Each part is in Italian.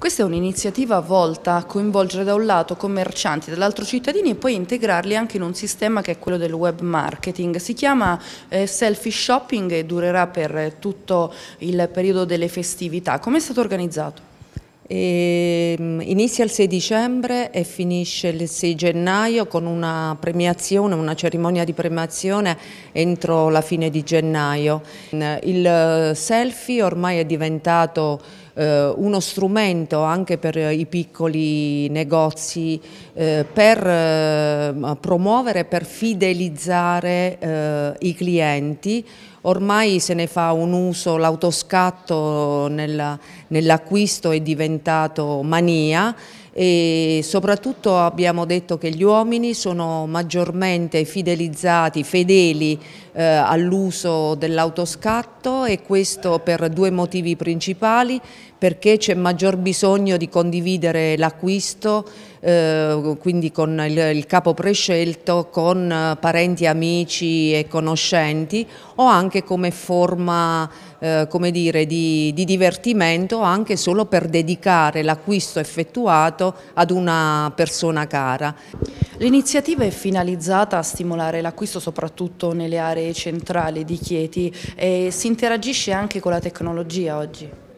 Questa è un'iniziativa volta a coinvolgere da un lato commercianti, dall'altro cittadini e poi integrarli anche in un sistema che è quello del web marketing. Si chiama eh, Selfie Shopping e durerà per tutto il periodo delle festività. Come è stato organizzato? E ehm, inizia il 6 dicembre e finisce il 6 gennaio con una premiazione, una cerimonia di premiazione entro la fine di gennaio. Il eh, selfie ormai è diventato eh, uno strumento anche per i piccoli negozi eh, per promuovere, per fidelizzare i clienti ormai se ne fa un uso, l'autoscatto nell'acquisto è diventato diventato mania e soprattutto abbiamo detto che gli uomini sono maggiormente fidelizzati, fedeli eh, all'uso dell'autoscatto e questo per due motivi principali, perché c'è maggior bisogno di condividere l'acquisto eh, quindi con il, il, capo prescelto, con eh, parenti, amici e conoscenti o anche come forma eh, come dire, di, di divertimento anche solo per dedicare l'acquisto effettuato ad una persona cara. L'iniziativa è finalizzata a stimolare l'acquisto soprattutto nelle aree centrali di Chieti e si interagisce anche con la tecnologia oggi?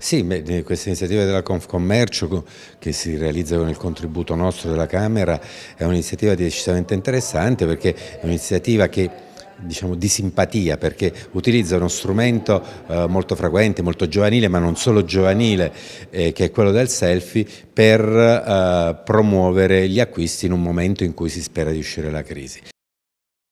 Sì, beh, questa iniziativa della Confcommercio che si realizza con il contributo nostro della Camera è un'iniziativa decisamente interessante perché è un'iniziativa che diciamo, di simpatia perché utilizza uno strumento eh, molto frequente, molto giovanile, ma non solo giovanile, eh, che è quello del selfie, per eh, promuovere gli acquisti in un momento in cui si spera di uscire dalla crisi.